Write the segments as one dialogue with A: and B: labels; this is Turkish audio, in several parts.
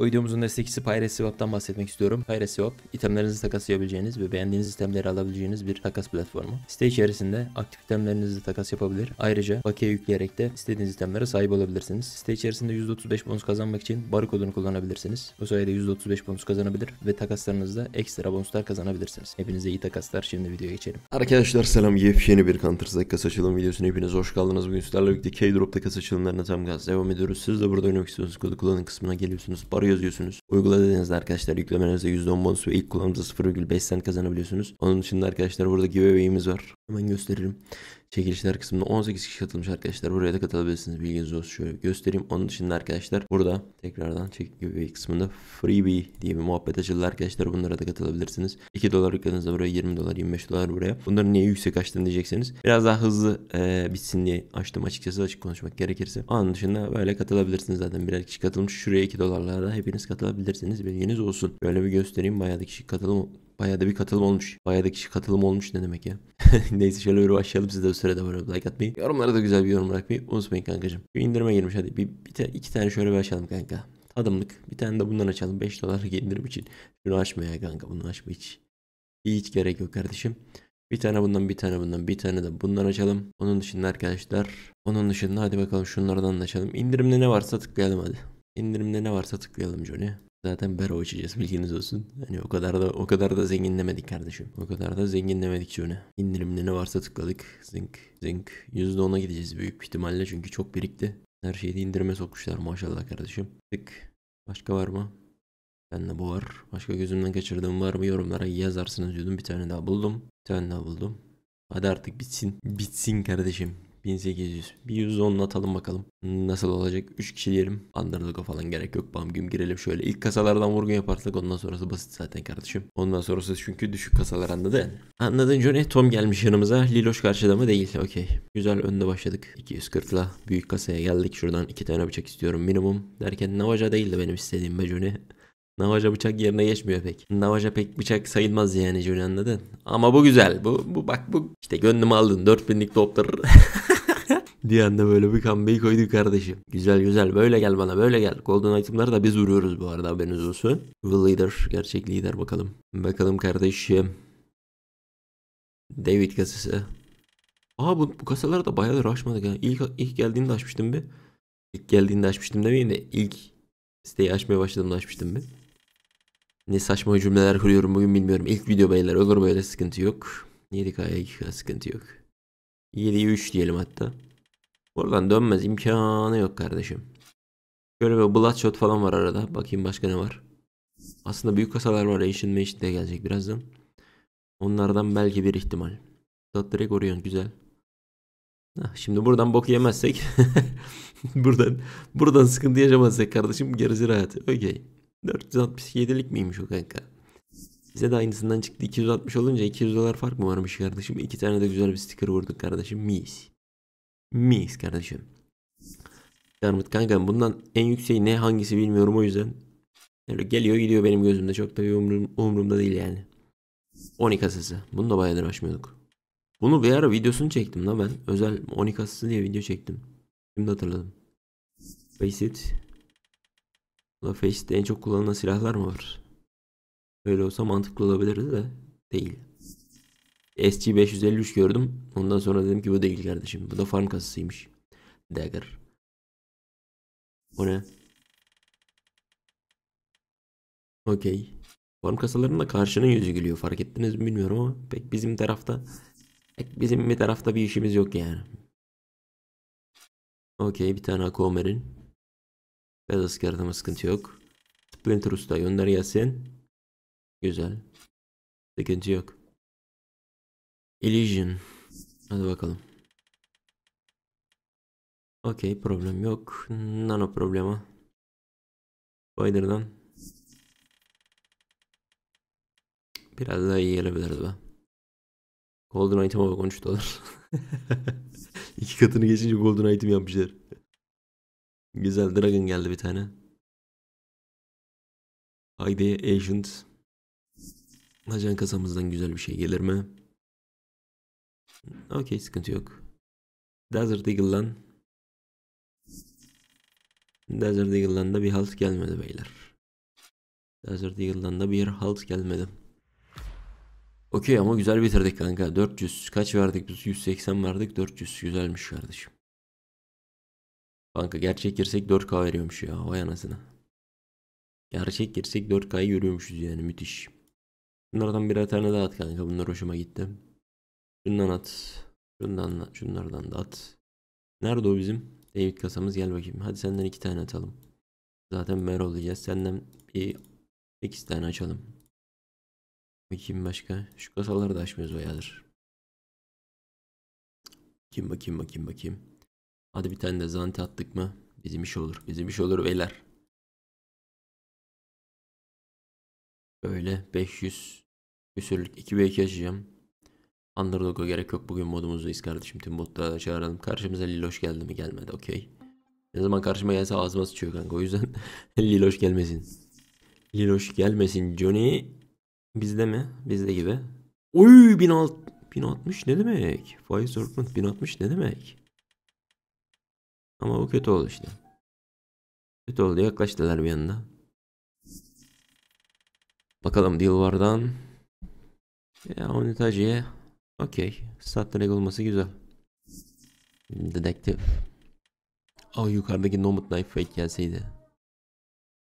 A: Bu videomuzun destekçisi PyreSwap'tan bahsetmek istiyorum. PyreSwap, itemlerinizi takaslayabileceğiniz ve beğendiğiniz itemleri alabileceğiniz bir takas platformu. Site içerisinde aktif itemlerinizi takas yapabilir. Ayrıca bakiye yükleyerek de istediğiniz itemlere sahip olabilirsiniz. Site içerisinde %35 bonus kazanmak için barkodunu kullanabilirsiniz. Bu sayede %35 bonus kazanabilir ve takaslarınızda ekstra bonuslar kazanabilirsiniz. Hepinize iyi takaslar. Şimdi videoya geçelim. Arkadaşlar selam. Yepyeni bir Counter Strike kas açılım videosuna hepiniz hoş geldiniz. Bugün sizlerle birlikte K-Drop'ta takas açılımlarına tam gaz devam ediyoruz. Siz de burada oynamak istiyorsunuz. Kodu kullanın kısmına geliyorsunuz. Barı yazıyorsunuz. Uygula dediğinizde arkadaşlar yüklemenizde %10 bonus ve ilk kullanımda 0,5 sen kazanabiliyorsunuz. Onun dışında arkadaşlar burada giveaway'imiz var. Hemen gösteririm. Çekilişler kısmında 18 kişi katılmış arkadaşlar. Buraya da katılabilirsiniz. Bilginiz olsun. Şöyle göstereyim. Onun dışında arkadaşlar burada tekrardan çekilişi kısmında freebie diye bir muhabbet açıldı arkadaşlar. Bunlara da katılabilirsiniz. 2 dolar yükladığınızda buraya 20 dolar 25 dolar buraya. Bunları niye yüksek açtın diyecekseniz. Biraz daha hızlı e, bitsin diye açtım açıkçası açık konuşmak gerekirse. Onun dışında böyle katılabilirsiniz zaten. Birer kişi katılmış. Şuraya 2 dolarlara hepiniz katılabilirsiniz. Bilginiz olsun. Böyle bir göstereyim. Bayağı da kişi katılım Bayağı da bir katılım olmuş. Bayağı da kişi katılım olmuş ne demek ya. Neyse şöyle bir başlayalım. Siz de o sırada bana like atmayı. Yorumlara da güzel bir yorum bırakmayı unutmayın kankacığım. Bir indirime girmiş hadi. Bir, bir ta, iki tane şöyle bir açalım kanka. Tadımlık. Bir tane de bundan açalım. 5 dolar indirim için. Şunu açma ya kanka. Bunu açma hiç. Hiç gerek yok kardeşim. Bir tane bundan, bir tane bundan, bir tane de bundan açalım. Onun dışında arkadaşlar, onun dışında hadi bakalım şunlardan da açalım. İndirimde ne varsa tıklayalım hadi. İndirimde ne varsa tıklayalım Johnny. Zaten bero içeceğiz bilginiz olsun. Hani o kadar da o kadar da zenginlemedik kardeşim. O kadar da zenginlemedik şöyle. İndirimde ne varsa tıkladık. Zink zink. %10'a gideceğiz büyük ihtimalle çünkü çok birikti. Her şeyi de indirime sokmuşlar maşallah kardeşim. Tık. Başka var mı? Ben de bu var. Başka gözümden kaçırdığım var mı yorumlara yazarsınız diyordum. Bir tane daha buldum. Bir tane daha buldum. Hadi artık bitsin. Bitsin kardeşim. 1800. Bir 110'unu atalım bakalım. Nasıl olacak? 3 kişi diyelim. Underdog'a falan gerek yok. Bam güm girelim şöyle. İlk kasalardan vurgun yaparsak ondan sonrası basit zaten kardeşim. Ondan sonrası çünkü düşük kasalar anladın. Anladın Johnny. Tom gelmiş yanımıza. Liloş karşıda mı? Değil. Okey. Güzel önde başladık. 240'la büyük kasaya geldik. Şuradan iki tane bıçak istiyorum minimum. Derken Navaja değildi benim istediğim be Johnny. Navaja bıçak yerine geçmiyor pek. Navaja pek bıçak sayılmaz yani Jüri anladın. Ama bu güzel. Bu, bu bak bu. işte gönlümü aldın. 4000'lik toplar. diye anda böyle bir kambeyi koydu kardeşim. Güzel güzel böyle gel bana böyle gel. Golden Item'ları da biz vuruyoruz bu arada haberiniz olsun. The Leader gerçek lider bakalım. Bakalım kardeşim. David kasası. Aa bu, bu kasaları da bayağıdır açmadık ya. İlk, ilk geldiğinde açmıştım bir. İlk geldiğinde açmıştım demeyeyim de ilk siteyi açmaya başladığımda açmıştım bir. Ne saçma cümleler kuruyorum bugün bilmiyorum. İlk video beyler olur böyle sıkıntı yok. 7K'ya 2K sıkıntı yok. 7'ye 3 diyelim hatta. Buradan dönmez imkanı yok kardeşim. Şöyle bir Bloodshot falan var arada. Bakayım başka ne var. Aslında büyük kasalar var. Asian Mage de gelecek birazdan. Onlardan belki bir ihtimal. Tatlıre Orion güzel. Heh, şimdi buradan bok yemezsek buradan buradan sıkıntı yaşamazsak kardeşim gerisi hayatı. Okey. 467'lik miymiş o kanka? Bize de aynısından çıktı. 260 olunca 200 dolar fark mı varmış kardeşim? İki tane de güzel bir sticker vurduk kardeşim. Mis. Mis kardeşim. Yarmut kanka bundan en yükseği ne hangisi bilmiyorum o yüzden. Öyle geliyor gidiyor benim gözümde. Çok da bir umrum, umurumda değil yani. 10 kasası. Bunu da bayağıdır açmıyorduk. Bunu bir ara videosunu çektim lan ben. Özel 10 kasası diye video çektim. Şimdi hatırladım. Face it. Face'de en çok kullanılan silahlar mı var? Öyle olsa mantıklı olabilirdi de değil. SC553 gördüm. Ondan sonra dedim ki bu değil kardeşim. Bu da farm kasasıymış. Dagger. Bu ne? Okey. Farm kasalarında karşının yüzü gülüyor. Fark ettiniz mi bilmiyorum ama pek bizim tarafta pek bizim bir tarafta bir işimiz yok yani. Okey bir tane Akomer'in Beyaz askerde ama sıkıntı yok. Splinter Usta gönderi gelsin. Güzel. Sıkıntı yok. Illusion. Hadi bakalım. Okey problem yok. Nano problema. Spider'dan. Biraz daha iyi gelebilirdi be. Golden item'a bak 13 İki katını geçince golden item yapmışlar. Güzel Dragon geldi bir tane. Haydi Agent. Ajan kasamızdan güzel bir şey gelir mi? Okey sıkıntı yok. Desert Eagle'dan Desert Eagle'dan da bir halt gelmedi beyler. Desert Eagle'dan da bir halt gelmedi. Okey ama güzel bitirdik kanka. 400 kaç verdik biz? 180 verdik. 400 güzelmiş kardeşim. Kanka gerçek girsek 4K veriyormuş ya. Vay anasını. Gerçek girsek 4K'yı görüyormuşuz yani müthiş. Bunlardan bir tane daha at kanka. Bunlar hoşuma gitti. Şundan at. Şundan, şunlardan da at. Nerede o bizim? David kasamız gel bakayım. Hadi senden iki tane atalım. Zaten mer olacağız. Senden bir 8 tane açalım. Bakayım başka. Şu kasaları da açmıyoruz bayağıdır. Bakayım bakayım bakayım bakayım. Hadi bir tane de zanti attık mı? Bizim iş olur. Bizim iş olur beyler. Böyle 500 küsürlük 2 ve açacağım. Underdog'a gerek yok. Bugün modumuzu modumuzdayız kardeşim. Tüm botları çağıralım. Karşımıza Liloş geldi mi gelmedi. Okey. Ne zaman karşıma gelse ağzıma sıçıyor kanka. O yüzden Liloş gelmesin. Liloş gelmesin. Johnny bizde mi? Bizde gibi. Oy 1060 ne demek? Faiz Dortmund 1060 ne demek? Ama bu kötü oldu işte. Kötü oldu yaklaştılar bir anda. Bakalım Dilvar'dan. Ya Onitaji'ye. Okey. Stat direkt olması güzel. Dedektif. Aa yukarıdaki Nomad Knife fake gelseydi.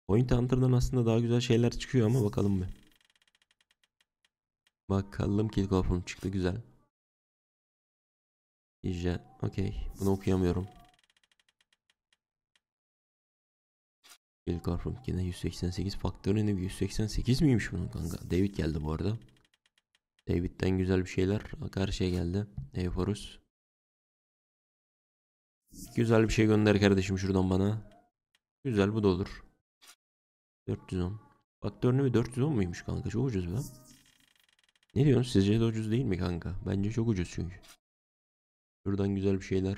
A: Point Hunter'dan aslında daha güzel şeyler çıkıyor ama bakalım bir. Bakalım Kilkof'un çıktı güzel. İyice. Okey. Bunu okuyamıyorum. Ilkar Rumpkin'e 188 faktörü ne 188 miymiş bunun kanka? David geldi bu arada. David'den güzel bir şeyler karşıya geldi. Euphorus. Güzel bir şey gönder kardeşim şuradan bana. Güzel bu da olur. 410. Faktör ne 410 muymuş kanka? Çok ucuz be. Ne diyorsun? Sizce de ucuz değil mi kanka? Bence çok ucuz çünkü. Şuradan güzel bir şeyler.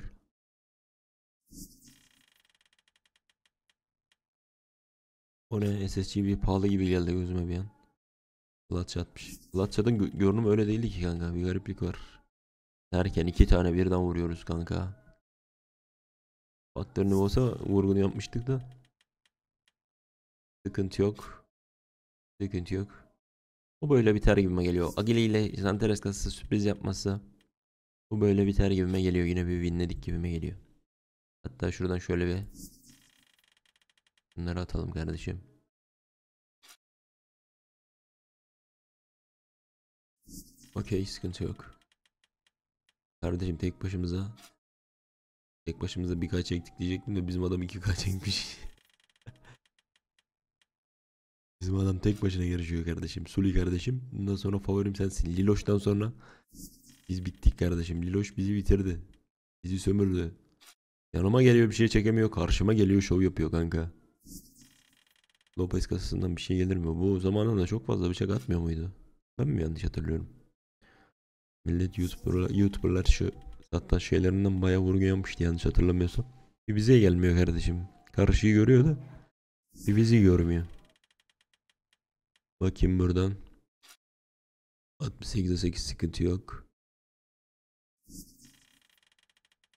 A: O SSG bir pahalı gibi geldi gözüme bir an. Clutch atmış. görünüm öyle değildi ki kanka. Bir gariplik var. Derken iki tane birden vuruyoruz kanka. Batlarını olsa vurgunu yapmıştık da. Sıkıntı yok. Sıkıntı yok. Bu böyle biter gibime geliyor. Agile ile Zanteres sürpriz yapması. Bu böyle biter gibime geliyor. Yine bir winledik gibime geliyor. Hatta şuradan şöyle bir Bunları atalım kardeşim. Okey sıkıntı yok. Kardeşim tek başımıza tek başımıza bir kaç çektik diyecektim de bizim adam iki kaç çekmiş. bizim adam tek başına yarışıyor kardeşim. Suli kardeşim. Bundan sonra favorim sensin. Liloş'tan sonra biz bittik kardeşim. Liloş bizi bitirdi. Bizi sömürdü. Yanıma geliyor bir şey çekemiyor. Karşıma geliyor şov yapıyor kanka. Lopez kasasından bir şey gelir mi? Bu zamanında çok fazla bıçak atmıyor muydu? Ben mi yanlış hatırlıyorum? Millet YouTuber'lar, YouTuber'lar şu hatta şeylerinden bayağı vurgu yapmıştı yanlış hatırlamıyorsam. Bir bize gelmiyor kardeşim. Karşıyı görüyor da bir bizi görmüyor. Bakayım buradan. 68'e 8 sıkıntı yok.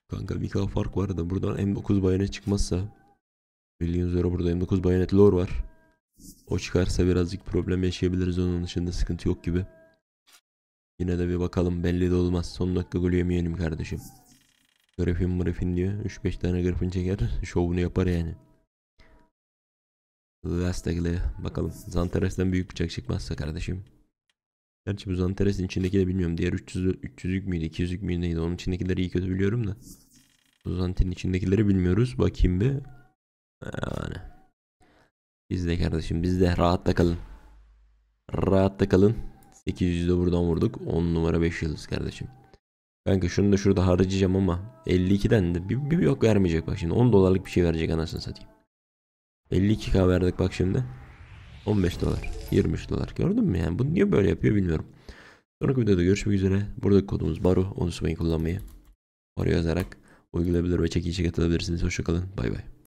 A: Kanka bir kafa fark var da buradan M9 bayonet çıkmazsa Bildiğiniz burada M9 bayonet lore var. O çıkarsa birazcık problem yaşayabiliriz onun dışında sıkıntı yok gibi. Yine de bir bakalım belli de olmaz. Son dakika golü yemeyelim kardeşim. Grafin mırafin diyor. 3-5 tane grafin çeker. Şovunu yapar yani. Lastakle bakalım. Zantares'ten büyük bıçak çıkmazsa kardeşim. Gerçi bu zanteresin içindeki de bilmiyorum. Diğer 300 300'lük müydü, 200'lük müydü neydi? Onun içindekileri iyi kötü biliyorum da. Bu zanterin içindekileri bilmiyoruz. Bakayım bir. Yani biz de kardeşim biz bizde rahatta kalın. Rahatta kalın. de buradan vurduk. 10 numara 5 yıldız kardeşim. Kanka şunu da şurada harcayacağım ama 52'den de bir, bir yok vermeyecek bak şimdi 10 dolarlık bir şey verecek anasını satayım. 52k verdik bak şimdi. 15 dolar 23 dolar gördün mü yani bu niye böyle yapıyor bilmiyorum. Sonraki videoda görüşmek üzere. Buradaki kodumuz Baru. Onu unutmayın kullanmayı. Baru yazarak uygulayabilir ve çekilişe katılabilirsiniz. Hoşçakalın. Bay bay.